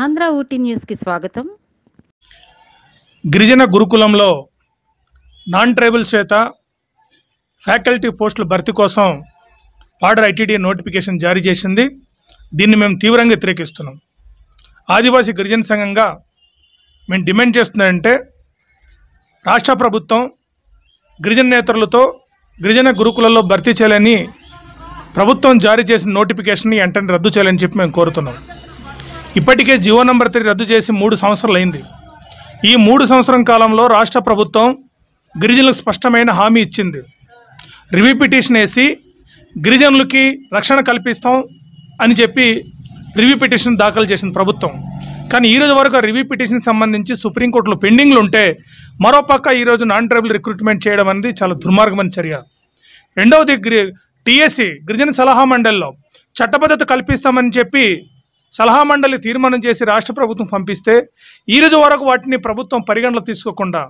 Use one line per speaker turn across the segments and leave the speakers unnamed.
ఆంధ్ర ఊటీ న్యూస్కి స్వాగతం గిరిజన గురుకులంలో నాన్ ట్రైబల్ చేత ఫ్యాకల్టీ పోస్టుల భర్తీ కోసం పాడర్ ఐటీడీ నోటిఫికేషన్ జారీ చేసింది దీన్ని మేము తీవ్రంగా వ్యతిరేకిస్తున్నాం ఆదివాసీ గిరిజన సంఘంగా మేము డిమాండ్ చేస్తున్నామంటే రాష్ట్ర ప్రభుత్వం గిరిజన నేతలతో గిరిజన గురుకులలో భర్తీ చేయాలని ప్రభుత్వం జారీ చేసిన నోటిఫికేషన్ని వెంటనే రద్దు చేయాలని చెప్పి మేము కోరుతున్నాం ఇప్పటికే జియో నంబర్ త్రీ రద్దు చేసి మూడు సంవత్సరాలు అయింది ఈ మూడు సంవత్సరం కాలంలో రాష్ట్ర ప్రభుత్వం గిరిజనులకు స్పష్టమైన హామీ ఇచ్చింది రివ్యూ పిటిషన్ వేసి గిరిజనులకి రక్షణ కల్పిస్తాం అని చెప్పి రివ్యూ పిటిషన్ దాఖలు చేసింది ప్రభుత్వం కానీ ఈరోజు వరకు ఆ రివ్యూ పిటిషన్ సంబంధించి సుప్రీంకోర్టులో పెండింగ్లు ఉంటే మరోపక్క ఈరోజు నాన్ ట్రైబుల్ రిక్రూట్మెంట్ చేయడం అనేది చాలా దుర్మార్గమైన చర్య రెండవది టిఎస్సి గిరిజన సలహా మండలిలో చట్టబద్ధత కల్పిస్తామని చెప్పి సలహా మండలి తీర్మానం చేసి రాష్ట్ర ప్రభుత్వం పంపిస్తే ఈరోజు వరకు వాటిని ప్రభుత్వం పరిగణలో తీసుకోకుండా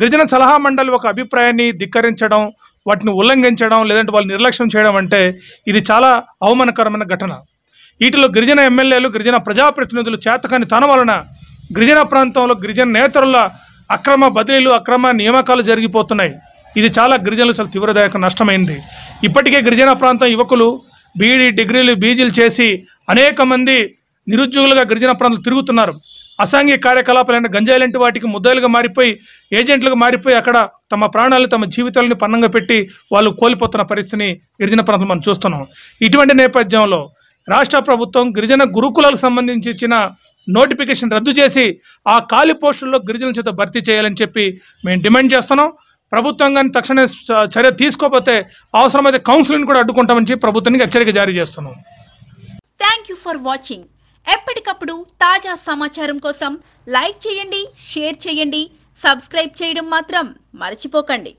గిరిజన సలహా మండలి ఒక అభిప్రాయాన్ని ధిక్కరించడం వాటిని ఉల్లంఘించడం లేదంటే వాళ్ళు నిర్లక్ష్యం చేయడం అంటే ఇది చాలా అవమానకరమైన ఘటన వీటిలో గిరిజన ఎమ్మెల్యేలు గిరిజన ప్రజాప్రతినిధులు చేతకాని తన వలన గిరిజన ప్రాంతంలో గిరిజన నేతరుల అక్రమ బదిలీలు అక్రమ నియామకాలు జరిగిపోతున్నాయి ఇది చాలా గిరిజనులు చాలా తీవ్రదాయక నష్టమైంది ఇప్పటికే గిరిజన ప్రాంతం యువకులు బీఈడి డిగ్రీలు బీజీలు చేసి అనేక మంది నిరుద్యోగులుగా గిరిజన ప్రాంతాలు తిరుగుతున్నారు అసాంఘిక కార్యకలాపాలైన గంజాయి లాంటి వాటికి ముద్దాయిలుగా మారిపోయి ఏజెంట్లుగా మారిపోయి అక్కడ తమ ప్రాణాలు తమ జీవితాలను పన్నంగా పెట్టి వాళ్ళు కోల్పోతున్న పరిస్థితిని గిరిజన ప్రాంతం మనం చూస్తున్నాం ఇటువంటి నేపథ్యంలో రాష్ట్ర ప్రభుత్వం గిరిజన గురుకులాలకు సంబంధించి ఇచ్చిన నోటిఫికేషన్ రద్దు చేసి ఆ ఖాళీ పోస్టుల్లో గిరిజనుల చేత భర్తీ చేయాలని చెప్పి మేము డిమాండ్ చేస్తున్నాం ప్రభుత్వం కానీ తక్షణమే చర్య తీసుకోకపోతే అవసరమైతే కౌన్సిలింగ్ కూడా అడ్డుకుంటామని చెప్పి ప్రభుత్వానికి హెచ్చరిక జారీ చేస్తున్నాం థ్యాంక్ ఫర్ వాచింగ్ ఎప్పటికప్పుడు తాజా సమాచారం కోసం లైక్ చేయండి షేర్ చేయండి సబ్స్క్రైబ్ చేయడం మాత్రం మర్చిపోకండి